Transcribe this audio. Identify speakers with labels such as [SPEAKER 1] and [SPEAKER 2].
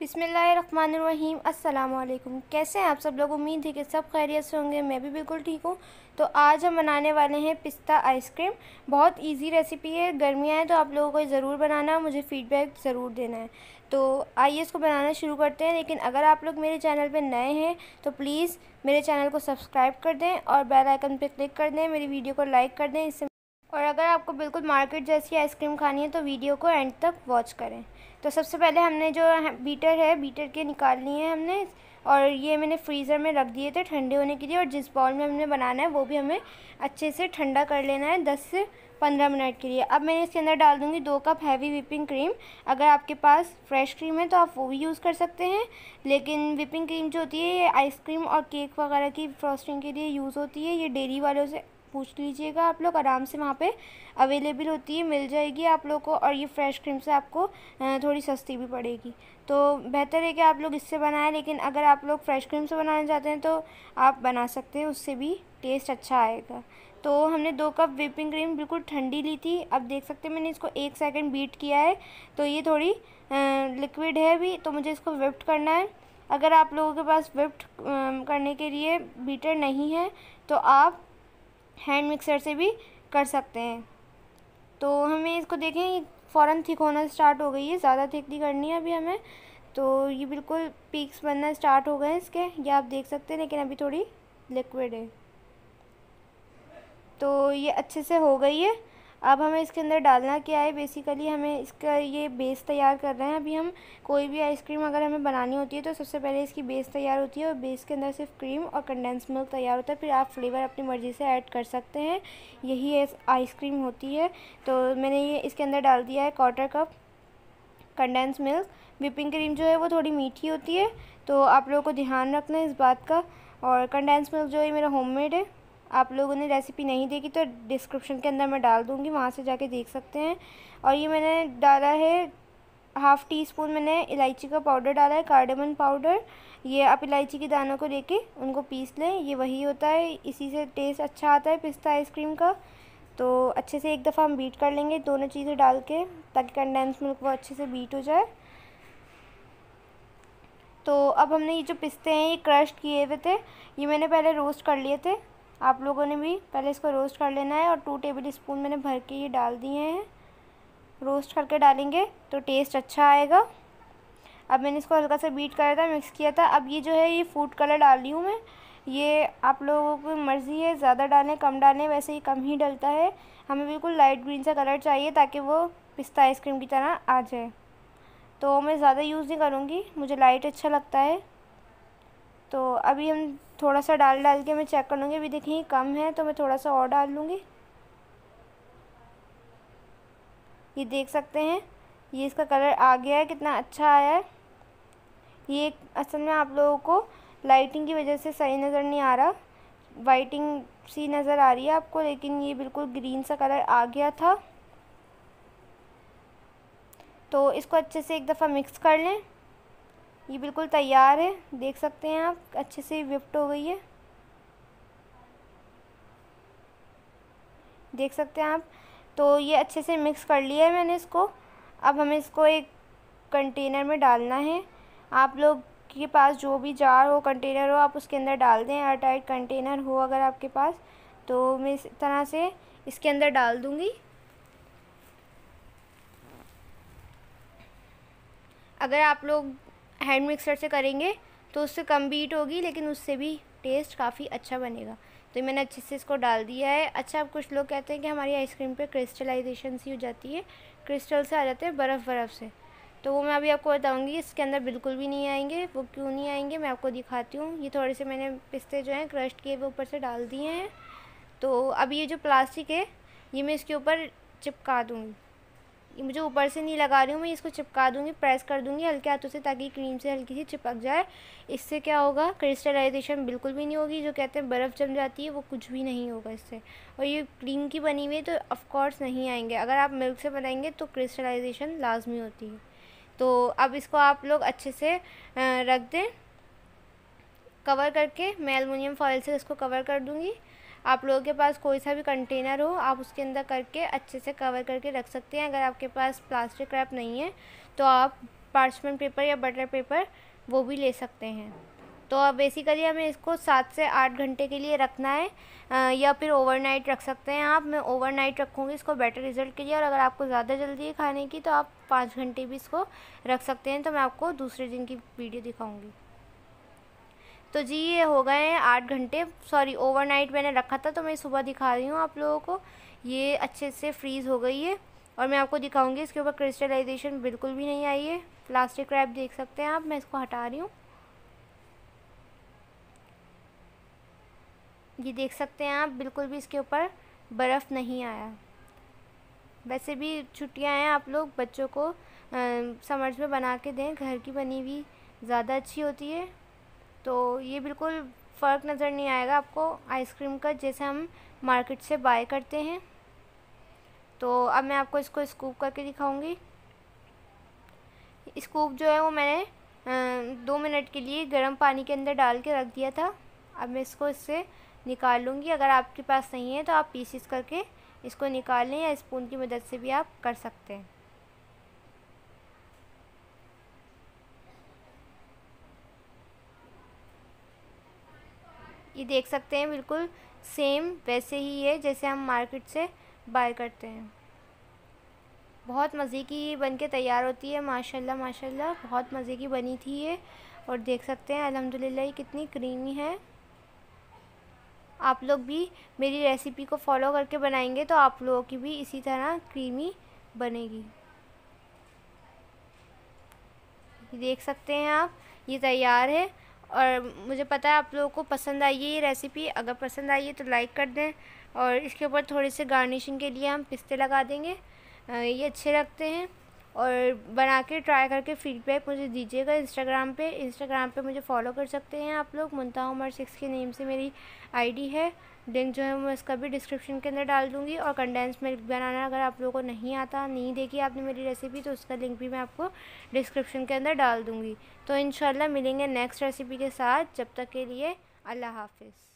[SPEAKER 1] बिसमीम अल्लाम कैसे हैं आप सब लोग उम्मीद है कि सब खैरियत से होंगे मैं भी बिल्कुल ठीक हूँ तो आज हम बनाने वाले हैं पिस्ता आइसक्रीम बहुत इजी रेसिपी है गर्मियाँ हैं तो आप लोगों को ज़रूर बनाना मुझे फ़ीडबैक ज़रूर देना है तो आइए इसको बनाना शुरू करते हैं लेकिन अगर आप लोग मेरे चैनल पर नए हैं तो प्लीज़ मेरे चैनल को सब्सक्राइब कर दें और बेल आइकन पर क्लिक कर दें मेरी वीडियो को लाइक कर दें इससे और अगर आपको बिल्कुल मार्केट जैसी आइसक्रीम खानी है तो वीडियो को एंड तक वॉच करें तो सबसे पहले हमने जो बीटर है बीटर के निकाल लिए हैं हमने और ये मैंने फ्रीज़र में रख दिए थे ठंडे होने के लिए और जिस बाउल में हमने बनाना है वो भी हमें अच्छे से ठंडा कर लेना है दस से पंद्रह मिनट के लिए अब मैं इसके अंदर डाल दूँगी दो कप हैवी विपिंग क्रीम अगर आपके पास फ्रेश क्रीम है तो आप वो भी यूज़ कर सकते हैं लेकिन विपिंग क्रीम जो होती है ये आइसक्रीम और केक वगैरह की फ्रॉस्टिंग के लिए यूज़ होती है ये डेरी वालों से पूछ लीजिएगा आप लोग आराम से वहाँ पे अवेलेबल होती है मिल जाएगी आप लोग को और ये फ्रेश क्रीम से आपको थोड़ी सस्ती भी पड़ेगी तो बेहतर है कि आप लोग इससे बनाएं लेकिन अगर आप लोग फ्रेश क्रीम से बनाना चाहते हैं तो आप बना सकते हैं उससे भी टेस्ट अच्छा आएगा तो हमने दो कप विपिंग क्रीम बिल्कुल ठंडी ली थी अब देख सकते हैं मैंने इसको एक सेकंड बीट किया है तो ये थोड़ी लिक्विड है भी तो मुझे इसको विफ्ट करना है अगर आप लोगों के पास विफ्ट करने के लिए बीटर नहीं है तो आप हैंड मिक्सर से भी कर सकते हैं तो हमें इसको देखें फ़ौर थिक होना स्टार्ट हो गई है ज़्यादा थिक नहीं करनी है अभी हमें तो ये बिल्कुल पीक्स बनना स्टार्ट हो गए हैं इसके ये आप देख सकते हैं लेकिन अभी थोड़ी लिक्विड है तो ये अच्छे से हो गई है अब हमें इसके अंदर डालना क्या है बेसिकली हमें इसका ये बेस तैयार कर रहे हैं अभी हम कोई भी आइसक्रीम अगर हमें बनानी होती है तो सबसे पहले इसकी बेस तैयार होती है और बेस के अंदर सिर्फ क्रीम और कंडेंस मिल्क तैयार होता है फिर आप फ्लेवर अपनी मर्ज़ी से ऐड कर सकते हैं यही आइसक्रीम होती है तो मैंने ये इसके अंदर डाल दिया है quarter cup condense milk whipping cream जो है वो थोड़ी मीठी होती है तो आप लोगों को ध्यान रखना है इस बात का और कंडेंस मिल्क जो है मेरा होममेड है आप लोगों ने रेसिपी नहीं देखी तो डिस्क्रिप्शन के अंदर मैं डाल दूँगी वहाँ से जाके देख सकते हैं और ये मैंने डाला है हाफ़ टी स्पून मैंने इलायची का पाउडर डाला है कार्डमन पाउडर ये आप इलायची के दानों को लेके उनको पीस लें ये वही होता है इसी से टेस्ट अच्छा आता है पिस्ता आइसक्रीम का तो अच्छे से एक दफ़ा हम बीट कर लेंगे दोनों चीज़ें डाल के ताकि कंडेंस मिल्क वो अच्छे से बीट हो जाए तो अब हमने ये जो पिस्ते हैं ये क्रश किए हुए थे ये मैंने पहले रोस्ट कर लिए थे आप लोगों ने भी पहले इसको रोस्ट कर लेना है और टू टेबल स्पून मैंने भर के ये डाल दिए हैं रोस्ट करके डालेंगे तो टेस्ट अच्छा आएगा अब मैंने इसको हल्का सा बीट करा था मिक्स किया था अब ये जो है ये फूड कलर डाल रही हूँ मैं ये आप लोगों की मर्ज़ी है ज़्यादा डालें कम डालें वैसे ही कम ही डलता है हमें बिल्कुल लाइट ग्रीन सा कलर चाहिए ताकि वो पिस्ता आइसक्रीम की तरह आ जाए तो मैं ज़्यादा यूज़ नहीं करूँगी मुझे लाइट अच्छा लगता है तो अभी हम थोड़ा सा डाल डाल के मैं चेक कर लूँगी अभी देखें कम है तो मैं थोड़ा सा और डाल लूँगी ये देख सकते हैं ये इसका कलर आ गया है कितना अच्छा आया है ये असल में आप लोगों को लाइटिंग की वजह से सही नज़र नहीं आ रहा वाइटिंग सी नज़र आ रही है आपको लेकिन ये बिल्कुल ग्रीन सा कलर आ गया था तो इसको अच्छे से एक दफ़ा मिक्स कर लें ये बिल्कुल तैयार है देख सकते हैं आप अच्छे से विफ्ट हो गई है देख सकते हैं आप तो ये अच्छे से मिक्स कर लिया है मैंने इसको अब हमें इसको एक कंटेनर में डालना है आप लोग के पास जो भी जार हो कंटेनर हो आप उसके अंदर डाल दें एयरटाइट कंटेनर हो अगर आपके पास तो मैं इस तरह से इसके अंदर डाल दूँगी अगर आप लोग हैंड मिक्सर से करेंगे तो उससे कम बीट होगी लेकिन उससे भी टेस्ट काफ़ी अच्छा बनेगा तो मैंने अच्छे से इसको डाल दिया है अच्छा अब कुछ लोग कहते हैं कि हमारी आइसक्रीम पे क्रिस्टलाइजेशन सी हो जाती है क्रिस्टल से आ जाते हैं बर्फ़ बर्फ़ से तो वो मैं अभी आपको बताऊँगी इसके अंदर बिल्कुल भी नहीं आएंगे वो क्यों नहीं आएंगे मैं आपको दिखाती हूँ ये थोड़े से मैंने पिस्ते जो हैं क्रश किए वो ऊपर से डाल दिए हैं तो अब ये जो प्लास्टिक है ये मैं इसके ऊपर चिपका दूँगी मुझे ऊपर से नहीं लगा रही हूँ मैं इसको चिपका दूँगी प्रेस कर दूँगी हल्के हाथों से ताकि क्रीम से हल्की सी चिपक जाए इससे क्या होगा क्रिस्टलाइजेशन बिल्कुल भी नहीं होगी जो कहते हैं बर्फ़ जम जाती है वो कुछ भी नहीं होगा इससे और ये क्रीम की बनी हुई है तो ऑफकोर्स नहीं आएंगे अगर आप मिल्क से बनाएंगे तो क्रिस्टलाइजेशन लाजमी होती है तो अब इसको आप लोग अच्छे से रख दें कवर करके मैं अलमिनियम फॉयल से इसको कवर कर दूँगी आप लोगों के पास कोई सा भी कंटेनर हो आप उसके अंदर करके अच्छे से कवर करके रख सकते हैं अगर आपके पास प्लास्टिक रैप नहीं है तो आप पार्चमेंट पेपर या बटर पेपर वो भी ले सकते हैं तो अब बेसिकली हमें इसको सात से आठ घंटे के लिए रखना है या फिर ओवरनाइट रख सकते हैं आप मैं ओवरनाइट रखूँगी इसको बेटर रिजल्ट के लिए और अगर आपको ज़्यादा जल्दी है खाने की तो आप पाँच घंटे भी इसको रख सकते हैं तो मैं आपको दूसरे दिन की वीडियो दिखाऊँगी तो जी ये हो गए हैं आठ घंटे सॉरी ओवरनाइट मैंने रखा था तो मैं सुबह दिखा रही हूँ आप लोगों को ये अच्छे से फ्रीज़ हो गई है और मैं आपको दिखाऊंगी इसके ऊपर क्रिस्टलाइजेशन बिल्कुल भी नहीं आई है प्लास्टिक रैप देख सकते हैं आप मैं इसको हटा रही हूँ ये देख सकते हैं आप बिल्कुल भी इसके ऊपर बर्फ़ नहीं आया वैसे भी छुट्टियाँ हैं आप लोग बच्चों को समर्स में बना के दें घर की बनी हुई ज़्यादा अच्छी होती है तो ये बिल्कुल फ़र्क नज़र नहीं आएगा आपको आइसक्रीम का जैसे हम मार्केट से बाय करते हैं तो अब मैं आपको इसको स्कूप करके दिखाऊंगी स्कूप जो है वो मैंने दो मिनट के लिए गर्म पानी के अंदर डाल के रख दिया था अब मैं इसको इससे निकाल लूँगी अगर आपके पास नहीं है तो आप पीसीस करके इसको निकाल लें या स्पून की मदद से भी आप कर सकते हैं ये देख सकते हैं बिल्कुल सेम वैसे ही है जैसे हम मार्केट से बाय करते हैं बहुत मज़े की ये बन के तैयार होती है माशाल्लाह माशाल्लाह बहुत मज़े की बनी थी ये और देख सकते हैं अल्हम्दुलिल्लाह ये कितनी क्रीमी है आप लोग भी मेरी रेसिपी को फॉलो करके बनाएंगे तो आप लोगों की भी इसी तरह क्रीमी बनेगी देख सकते हैं आप ये तैयार है और मुझे पता है आप लोगों को पसंद आई है ये रेसिपी अगर पसंद आई है तो लाइक कर दें और इसके ऊपर थोड़े से गार्निशिंग के लिए हम पिस्ते लगा देंगे ये अच्छे लगते हैं और बना के ट्राई करके फीडबैक मुझे दीजिएगा इंस्टाग्राम पे इंस्टाग्राम पे मुझे फॉलो कर सकते हैं आप लोग मुनता उमर सिक्स के नेम से मेरी आईडी है लिंक जो है मैं इसका भी डिस्क्रिप्शन के अंदर डाल दूँगी और कंडेंस मिल्क बनाना अगर आप लोगों को नहीं आता नहीं देखी आपने मेरी रेसिपी तो उसका लिंक भी मैं आपको डिस्क्रिप्शन के अंदर डाल दूँगी तो इन मिलेंगे नेक्स्ट रेसिपी के साथ जब तक के लिए अल्लाह हाफिज़